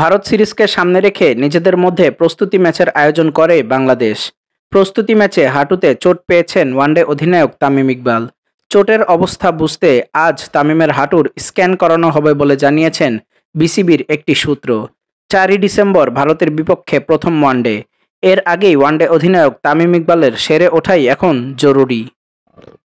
ভারত সিরিজকে সামনে রেখে নিজেদের মধ্যে প্রস্তুতি ম্যাচের আয়োজন করে বাংলাদেশ প্রস্তুতি ম্যাচে হাঁটুতে চোট পেয়েছেন ওয়ানডে অধিনায়ক তামিম ইকবাল চোটের অবস্থা বুঝতে আজ তামিমের হাঁটুর স্ক্যান করানো হবে বলে জানিয়েছেন বিসিবির একটি সূত্র চারই ডিসেম্বর ভারতের বিপক্ষে প্রথম ওয়ানডে এর আগেই ওয়ানডে অধিনায়ক তামিম ইকবালের সেরে ওঠাই এখন জরুরি